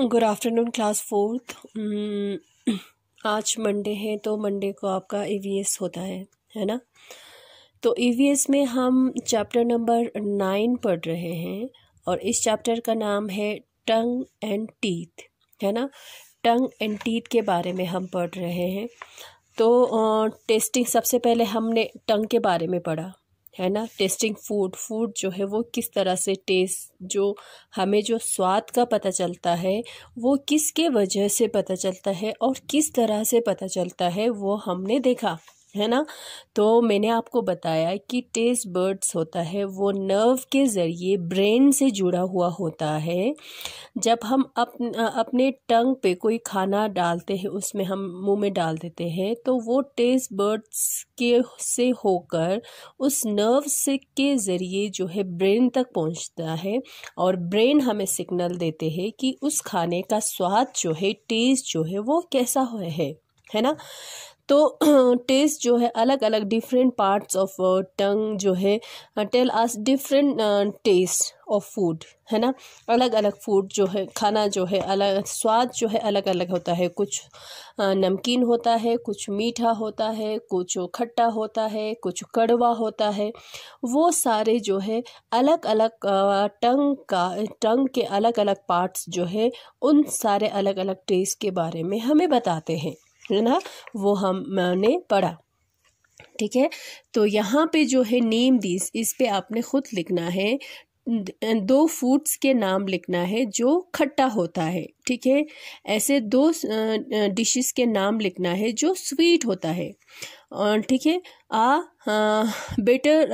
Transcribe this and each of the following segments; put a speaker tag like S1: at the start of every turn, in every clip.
S1: good afternoon class fourth आज Monday है तो मंडे को आपका ई e होता है है ना तो ई e में हम चैप्टर नंबर नाइन पढ़ रहे हैं और इस चैप्टर का नाम है टंग एंड टीथ है ना टंग एंड टीथ के बारे में हम पढ़ रहे हैं तो टेस्टिंग सबसे पहले हमने टंग के बारे में पढ़ा है ना टेस्टिंग फूड फूड जो है वो किस तरह से टेस्ट जो हमें जो स्वाद का पता चलता है वो किसके वजह से पता चलता है और किस तरह से पता चलता है वो हमने देखा है ना तो मैंने आपको बताया कि टेस्ट बर्ड्स होता है वो नर्व के ज़रिए ब्रेन से जुड़ा हुआ होता है जब हम अप, अपने टंग पे कोई खाना डालते हैं उसमें हम मुंह में डाल देते हैं तो वो टेस्ट बर्ड्स के से होकर उस नर्व से के ज़रिए जो है ब्रेन तक पहुंचता है और ब्रेन हमें सिग्नल देते हैं कि उस खाने का स्वाद जो है टेस्ट जो है वो कैसा है है ना तो टेस्ट जो है अलग अलग डिफरेंट पार्ट्स ऑफ टंग जो है tell us different taste of food है ना अलग अलग फूड जो है खाना जो है अलग स्वाद जो है अलग अलग होता है कुछ uh, नमकीन होता है कुछ मीठा होता है कुछ खट्टा होता है कुछ कड़वा होता है वो सारे जो है अलग अलग टंग का टंग के अलग अलग पार्ट्स जो है उन सारे अलग अलग टेस्ट के बारे में हमें बताते हैं है ना वो हमने पढ़ा ठीक है तो यहाँ पे जो है नेम दिस इस पे आपने खुद लिखना है दो फूड्स के नाम लिखना है जो खट्टा होता है ठीक है ऐसे दो डिशेस के नाम लिखना है जो स्वीट होता है और ठीक है आ बेटर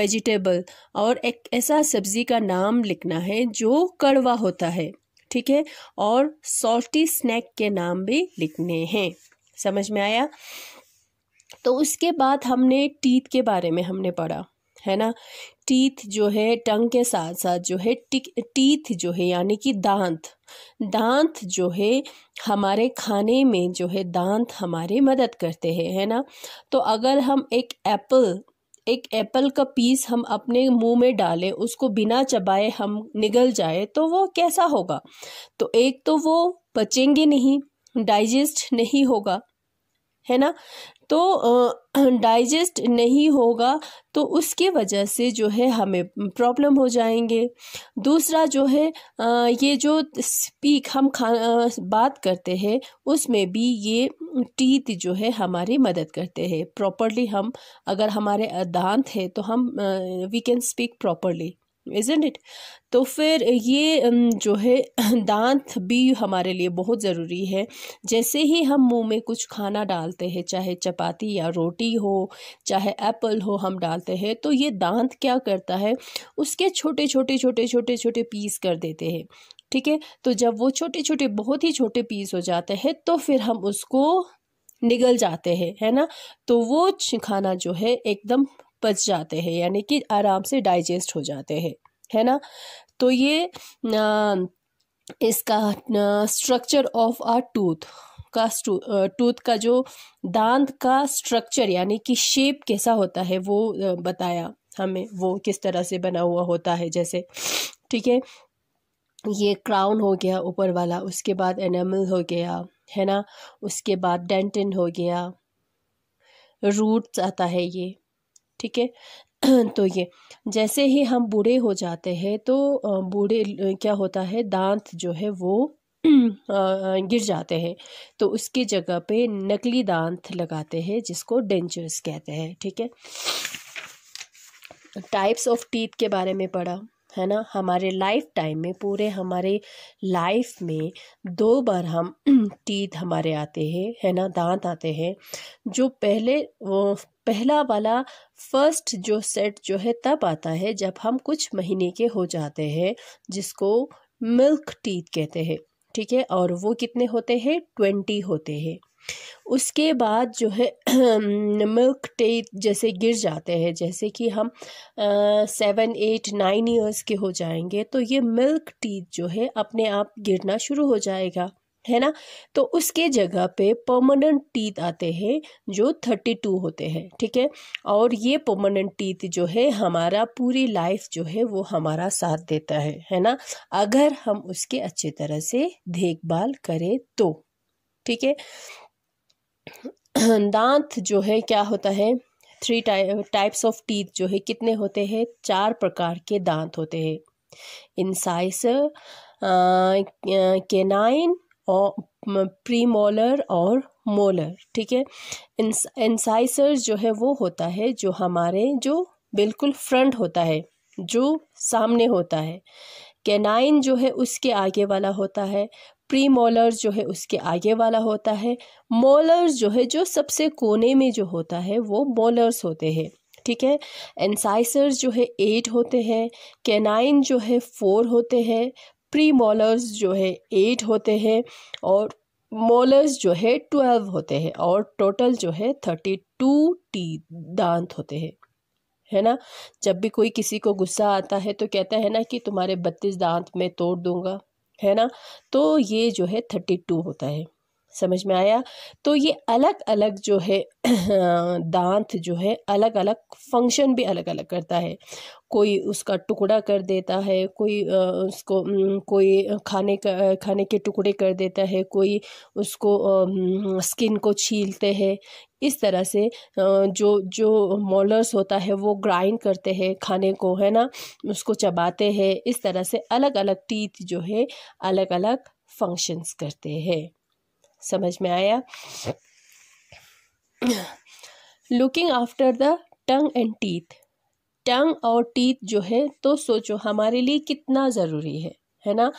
S1: वेजिटेबल और एक ऐसा सब्ज़ी का नाम लिखना है जो कड़वा होता है ठीक है और सॉल्टी स्नैक के नाम भी लिखने हैं समझ में आया तो उसके बाद हमने टीथ के बारे में हमने पढ़ा है ना टीथ जो है टंग के साथ साथ जो है टिक टीथ जो है यानी कि दांत दांत जो है हमारे खाने में जो है दांत हमारे मदद करते हैं है ना तो अगर हम एक एप्पल एक एप्पल का पीस हम अपने मुंह में डालें उसको बिना चबाए हम निगल जाए तो वो कैसा होगा तो एक तो वो पचेंगे नहीं डाइजेस्ट नहीं होगा है ना तो डाइजेस्ट नहीं होगा तो उसके वजह से जो है हमें प्रॉब्लम हो जाएंगे दूसरा जो है ये जो स्पीक हम खा बात करते हैं उसमें भी ये टीथ जो है हमारी मदद करते हैं प्रॉपरली हम अगर हमारे दांत है तो हम we can speak properly isn't it तो फिर ये जो है दांत भी हमारे लिए बहुत ज़रूरी है जैसे ही हम मुंह में कुछ खाना डालते हैं चाहे चपाती या रोटी हो चाहे एप्पल हो हम डालते हैं तो ये दांत क्या करता है उसके छोटे छोटे छोटे छोटे छोटे पीस कर देते हैं ठीक है तो जब वो छोटे छोटे बहुत ही छोटे पीस हो जाते हैं तो फिर हम उसको निगल जाते हैं है ना तो वो खाना जो है एकदम पच जाते हैं यानी कि आराम से डाइजेस्ट हो जाते हैं है ना तो ये आ, इसका स्ट्रक्चर ऑफ आ टूथ का टूथ का जो दांत का स्ट्रक्चर यानी कि शेप कैसा होता है वो बताया हमें वो किस तरह से बना हुआ होता है जैसे ठीक है ये क्राउन हो गया ऊपर वाला उसके बाद एनामल हो गया है ना उसके बाद डेंटिन हो गया रूट्स आता है ये ठीक है तो ये जैसे ही हम बूढ़े हो जाते हैं तो बूढ़े क्या होता है दांत जो है वो गिर जाते हैं तो उसकी जगह पे नकली दांत लगाते हैं जिसको डेंचर्स कहते हैं ठीक है टाइप्स ऑफ टीथ के बारे में पढ़ा है ना हमारे लाइफ टाइम में पूरे हमारे लाइफ में दो बार हम टीथ हमारे आते हैं है ना दांत आते हैं जो पहले वो पहला वाला फर्स्ट जो सेट जो है तब आता है जब हम कुछ महीने के हो जाते हैं जिसको मिल्क टीथ कहते हैं ठीक है और वो कितने होते हैं ट्वेंटी होते हैं उसके बाद जो है मिल्क टीथ जैसे गिर जाते हैं जैसे कि हम सेवन एट नाइन ईयर्स के हो जाएंगे तो ये मिल्क टीथ जो है अपने आप गिरना शुरू हो जाएगा है ना तो उसके जगह पे परमानेंट टीथ आते हैं जो थर्टी टू होते हैं ठीक है और ये परमानेंट टीथ जो है हमारा पूरी लाइफ जो है वो हमारा साथ देता है है ना अगर हम उसके अच्छे तरह से देखभाल करें तो ठीक है दांत जो है क्या होता है थ्री टाइप्स ऑफ टीथ जो है कितने होते हैं चार प्रकार के दांत होते हैं इंसाइसर केनाइन और प्री मोलर और मोलर ठीक है इंसाइसर जो है वो होता है जो हमारे जो बिल्कुल फ्रंट होता है जो सामने होता है कैनाइन जो है उसके आगे वाला होता है प्री मोलर जो है उसके आगे वाला होता है मोलर जो है जो सबसे कोने में जो होता है वो मोलर्स होते हैं ठीक है एनसाइसर जो है एट होते हैं कैनाइन जो है फोर होते हैं प्री मोलर्स जो है एट होते हैं और मोलर्स जो है ट्वेल्व होते हैं और टोटल जो है थर्टी टू टी दांत होते हैं है ना जब भी कोई किसी को गुस्सा आता है तो कहता है ना कि तुम्हारे बत्तीस दांत में तोड़ दूंगा है ना तो ये जो है थर्टी टू होता है समझ में आया तो ये अलग अलग जो है दांत जो है अलग अलग फंक्शन भी अलग अलग करता है कोई उसका टुकड़ा कर देता है कोई उसको कोई खाने का खाने के टुकड़े कर देता है कोई उसको स्किन को छीलते हैं इस तरह से जो जो मोलर्स होता है वो ग्राइंड करते हैं खाने को है ना उसको चबाते हैं इस तरह से अलग अलग टीथ जो है अलग अलग फंक्शंस करते हैं समझ में आया looking after the tongue and teeth tongue और टीथ जो है तो सोचो हमारे लिए कितना ज़रूरी है है ना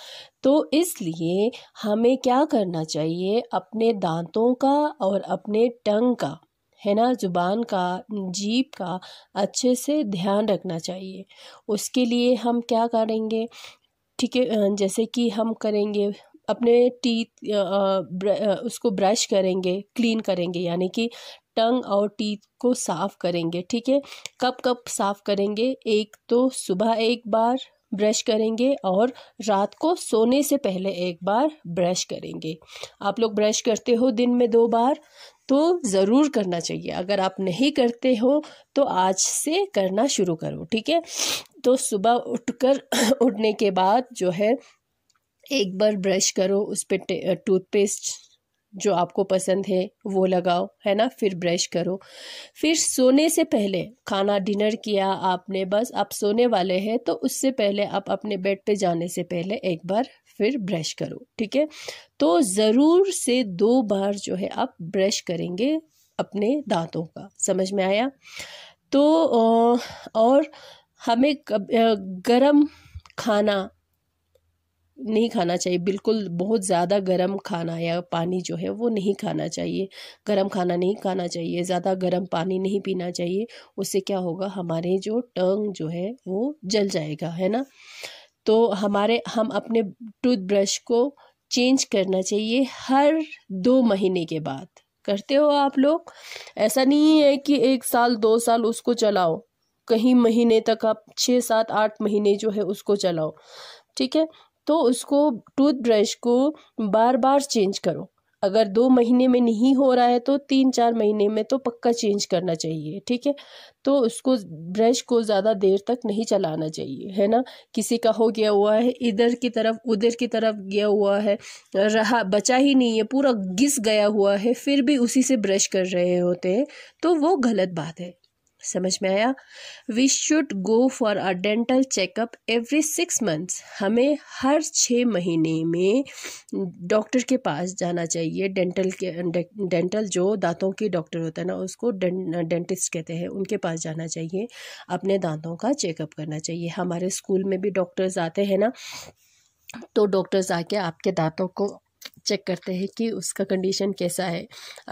S1: तो इसलिए हमें क्या करना चाहिए अपने दांतों का और अपने टंग का है ना ज़ुबान का जीप का अच्छे से ध्यान रखना चाहिए उसके लिए हम क्या करेंगे ठीक है जैसे कि हम करेंगे अपने टीथ उसको ब्रश करेंगे क्लीन करेंगे यानी कि टंग और टीथ को साफ़ करेंगे ठीक है कब कब साफ़ करेंगे एक तो सुबह एक बार ब्रश करेंगे और रात को सोने से पहले एक बार ब्रश करेंगे आप लोग ब्रश करते हो दिन में दो बार तो ज़रूर करना चाहिए अगर आप नहीं करते हो तो आज से करना शुरू करो ठीक है तो सुबह उठकर उठने के बाद जो है एक बार ब्रश करो उस पर टूथपेस्ट जो आपको पसंद है वो लगाओ है ना फिर ब्रश करो फिर सोने से पहले खाना डिनर किया आपने बस आप सोने वाले हैं तो उससे पहले आप अपने बेड पे जाने से पहले एक बार फिर ब्रश करो ठीक है तो ज़रूर से दो बार जो है आप ब्रश करेंगे अपने दांतों का समझ में आया तो और हमें गर्म खाना नहीं खाना चाहिए बिल्कुल बहुत ज़्यादा गर्म खाना या पानी जो है वो नहीं खाना चाहिए गर्म खाना नहीं खाना चाहिए ज़्यादा गर्म पानी नहीं पीना चाहिए उससे क्या होगा हमारे जो टंग जो है वो जल जाएगा है ना तो हमारे हम अपने टूथब्रश को चेंज करना चाहिए हर दो महीने के बाद करते हो आप लोग ऐसा नहीं है कि एक साल दो साल उसको चलाओ कहीं महीने तक आप छः सात आठ महीने जो है उसको चलाओ ठीक है तो उसको टूथब्रश को बार बार चेंज करो अगर दो महीने में नहीं हो रहा है तो तीन चार महीने में तो पक्का चेंज करना चाहिए ठीक है तो उसको ब्रश को ज़्यादा देर तक नहीं चलाना चाहिए है ना किसी का हो गया हुआ है इधर की तरफ उधर की तरफ गया हुआ है रहा बचा ही नहीं है पूरा घिस गया हुआ है फिर भी उसी से ब्रश कर रहे होते हैं तो वो गलत बात है समझ में आया we should go for a dental checkup every six months हमें हर छः महीने में डॉक्टर के पास जाना चाहिए डेंटल के डेंटल जो दांतों के डॉक्टर होता है ना उसको डेंटिस्ट कहते हैं उनके पास जाना चाहिए अपने दांतों का चेकअप करना चाहिए हमारे स्कूल में भी डॉक्टर्स आते हैं ना तो डॉक्टर्स आके आपके दांतों को चेक करते हैं कि उसका कंडीशन कैसा है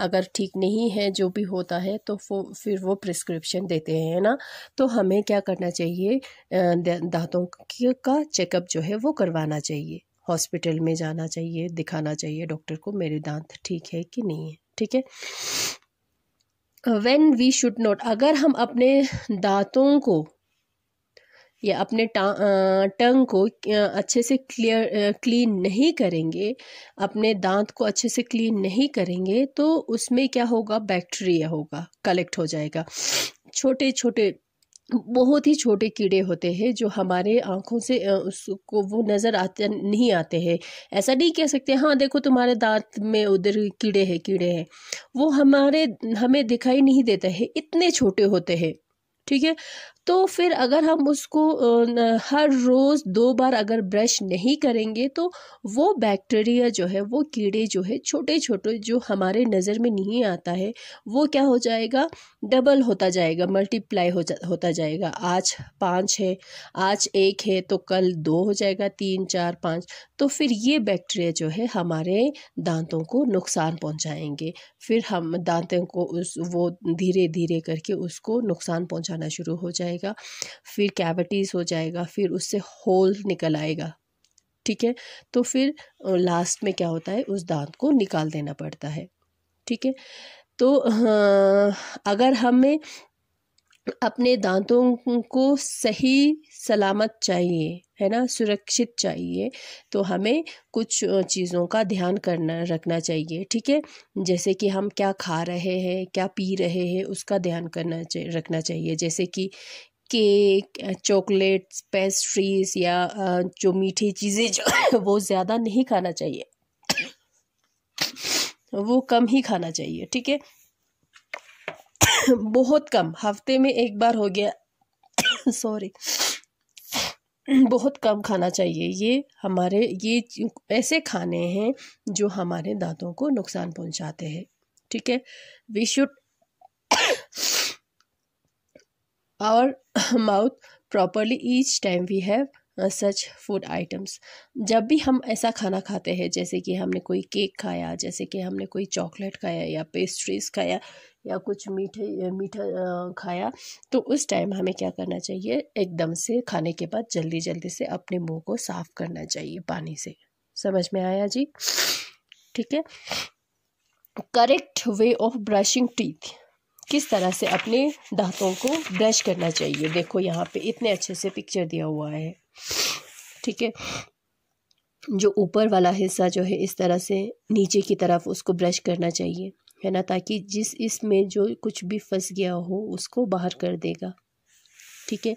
S1: अगर ठीक नहीं है जो भी होता है तो वो फिर वो प्रिस्क्रिप्शन देते हैं ना तो हमें क्या करना चाहिए दांतों का चेकअप जो है वो करवाना चाहिए हॉस्पिटल में जाना चाहिए दिखाना चाहिए डॉक्टर को मेरे दांत ठीक है कि नहीं है ठीक है वेन वी शुड नोट अगर हम अपने दांतों को या अपने टंग को अच्छे से क्लियर क्लीन नहीं करेंगे अपने दांत को अच्छे से क्लीन नहीं करेंगे तो उसमें क्या होगा बैक्टीरिया होगा कलेक्ट हो जाएगा छोटे छोटे बहुत ही छोटे कीड़े होते हैं जो हमारे आँखों से उसको वो नज़र आते नहीं आते हैं ऐसा नहीं कह सकते हाँ देखो तुम्हारे दांत में उधर कीड़े हैं कीड़े हैं वो हमारे हमें दिखाई नहीं देता है इतने छोटे होते हैं ठीक है तो फिर अगर हम उसको हर रोज़ दो बार अगर ब्रश नहीं करेंगे तो वो बैक्टीरिया जो है वो कीड़े जो है छोटे छोटे जो हमारे नज़र में नहीं आता है वो क्या हो जाएगा डबल होता जाएगा मल्टीप्लाई हो जा होता जाएगा आज पाँच है आज एक है तो कल दो हो जाएगा तीन चार पाँच तो फिर ये बैक्टीरिया जो है हमारे दांतों को नुकसान पहुँचाएँगे फिर हम दांतों को उस वो धीरे धीरे करके उसको नुकसान पहुँचाना शुरू हो जाएगा जाएगा फिर कैविटीज़ हो जाएगा फिर उससे होल निकल आएगा ठीक है तो फिर लास्ट में क्या होता है उस दांत को निकाल देना पड़ता है ठीक है तो हाँ, अगर हमें अपने दांतों को सही सलामत चाहिए है ना सुरक्षित चाहिए तो हमें कुछ चीज़ों का ध्यान करना रखना चाहिए ठीक है जैसे कि हम क्या खा रहे हैं क्या पी रहे हैं उसका ध्यान करना चाहिए रखना चाहिए जैसे कि केक चॉकलेट्स पेस्ट्रीज या जो मीठी चीज़ें जो वो ज़्यादा नहीं खाना चाहिए वो कम ही खाना चाहिए ठीक है बहुत कम हफ्ते में एक बार हो गया सॉरी बहुत कम खाना चाहिए ये हमारे ये ऐसे खाने हैं जो हमारे दांतों को नुकसान पहुंचाते हैं ठीक है we should our mouth properly each time we have such food items जब भी हम ऐसा खाना खाते हैं जैसे कि हमने कोई केक खाया जैसे कि हमने कोई चॉकलेट खाया या पेस्ट्रीज खाया या कुछ मीठे मीठा खाया तो उस टाइम हमें क्या करना चाहिए एकदम से खाने के बाद जल्दी जल्दी से अपने मुंह को साफ़ करना चाहिए पानी से समझ में आया जी ठीक है correct way of brushing teeth किस तरह से अपने दांतों को ब्रश करना चाहिए देखो यहाँ पे इतने अच्छे से पिक्चर दिया हुआ है ठीक है जो ऊपर वाला हिस्सा जो है इस तरह से नीचे की तरफ उसको ब्रश करना चाहिए है ना ताकि जिस इसमें जो कुछ भी फंस गया हो उसको बाहर कर देगा ठीक है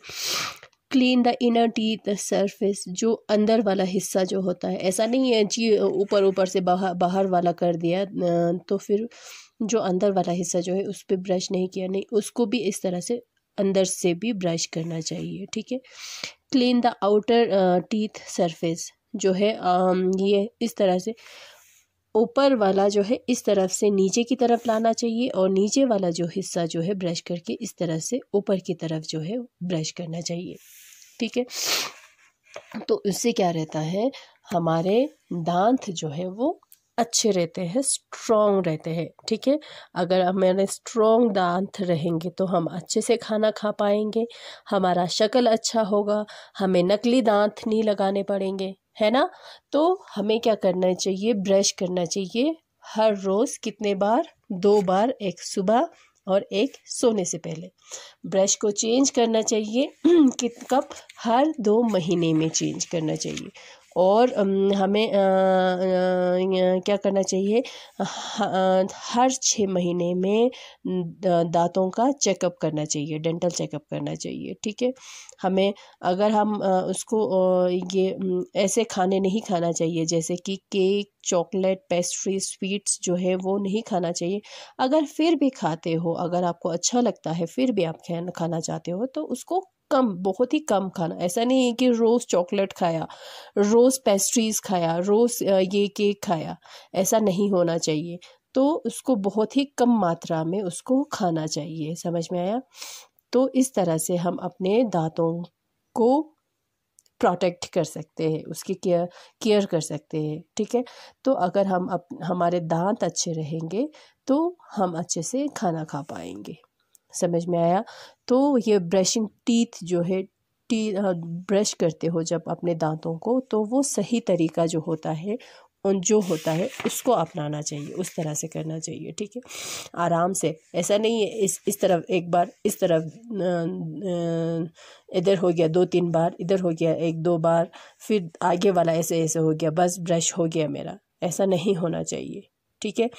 S1: clean the inner teeth surface जो अंदर वाला हिस्सा जो होता है ऐसा नहीं है जी ऊपर ऊपर से बाहर बाहर वाला कर दिया तो फिर जो अंदर वाला हिस्सा जो है उस पर ब्रश नहीं किया नहीं उसको भी इस तरह से अंदर से भी ब्रश करना चाहिए ठीक है clean the outer teeth surface जो है ये इस तरह से ऊपर वाला जो है इस तरफ से नीचे की तरफ लाना चाहिए और नीचे वाला जो हिस्सा जो है ब्रश करके इस तरह से ऊपर की तरफ जो है ब्रश करना चाहिए ठीक है तो इससे क्या रहता है हमारे दांत जो है वो अच्छे रहते हैं स्ट्रॉन्ग रहते हैं ठीक है अगर हमारे स्ट्रॉन्ग दांत रहेंगे तो हम अच्छे से खाना खा पाएंगे हमारा शक्ल अच्छा होगा हमें नकली दांत नहीं लगाने पड़ेंगे है ना तो हमें क्या करना चाहिए ब्रश करना चाहिए हर रोज़ कितने बार दो बार एक सुबह और एक सोने से पहले ब्रश को चेंज करना चाहिए कि कब हर दो महीने में चेंज करना चाहिए और हमें क्या करना चाहिए हर छः महीने में दाँतों का चेकअप करना चाहिए डेंटल चेकअप करना चाहिए ठीक है हमें अगर हम उसको ये ऐसे खाने नहीं खाना चाहिए जैसे कि केक चॉकलेट पेस्ट्री स्वीट्स जो है वो नहीं खाना चाहिए अगर फिर भी खाते हो अगर आपको अच्छा लगता है फिर भी आप खाना चाहते हो तो उसको कम बहुत ही कम खाना ऐसा नहीं है कि रोज़ चॉकलेट खाया रोज़ पेस्ट्रीज खाया रोज़ ये केक खाया ऐसा नहीं होना चाहिए तो उसको बहुत ही कम मात्रा में उसको खाना चाहिए समझ में आया तो इस तरह से हम अपने दांतों को प्रोटेक्ट कर सकते हैं उसकी केयर केयर कर सकते हैं ठीक है तो अगर हम अप, हमारे दांत अच्छे रहेंगे तो हम अच्छे से खाना खा पाएंगे समझ में आया तो ये ब्रशिंग टीथ जो है टी ब्रश करते हो जब अपने दांतों को तो वो सही तरीका जो होता है उन जो होता है उसको अपनाना चाहिए उस तरह से करना चाहिए ठीक है आराम से ऐसा नहीं है इस इस तरफ एक बार इस तरफ इधर हो गया दो तीन बार इधर हो गया एक दो बार फिर आगे वाला ऐसे ऐसे हो गया बस ब्रश हो गया मेरा ऐसा नहीं होना चाहिए ठीक है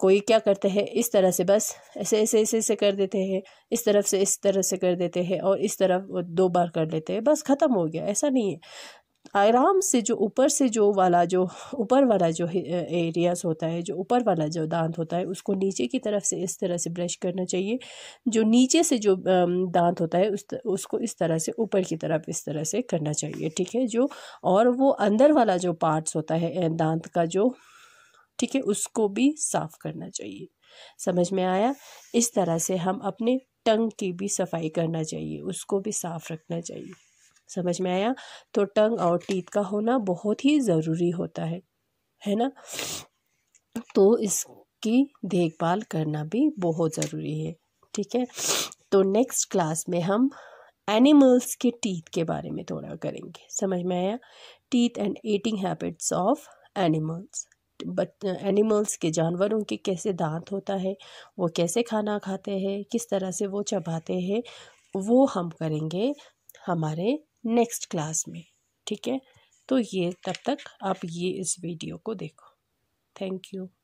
S1: कोई क्या करते हैं इस तरह से बस ऐसे ऐसे ऐसे ऐसे कर देते हैं इस तरफ से इस तरह से कर देते हैं और इस तरफ दो बार कर लेते हैं बस ख़त्म हो गया ऐसा नहीं है आराम से जो ऊपर से जो वाला जो ऊपर वाला जो एरियाज होता है जो ऊपर वाला जो दांत होता है उसको नीचे की तरफ से इस तरह से ब्रश करना चाहिए जो नीचे से जो दांत होता है उस उसको इस तरह से ऊपर की तरफ इस तरह से करना चाहिए ठीक है जो और वो अंदर वाला जो पार्ट्स होता है दांत का जो ठीक है उसको भी साफ करना चाहिए समझ में आया इस तरह से हम अपने टंग की भी सफाई करना चाहिए उसको भी साफ रखना चाहिए समझ में आया तो टंग और टीथ का होना बहुत ही ज़रूरी होता है है ना तो इसकी देखभाल करना भी बहुत ज़रूरी है ठीक है तो नेक्स्ट क्लास में हम एनिमल्स के टीथ के बारे में थोड़ा करेंगे समझ में आया teeth and eating habits of animals animals के जानवरों के कैसे दांत होता है वो कैसे खाना खाते हैं किस तरह से वो चबाते हैं वो हम करेंगे हमारे नेक्स्ट क्लास में ठीक है तो ये तब तक आप ये इस वीडियो को देखो थैंक यू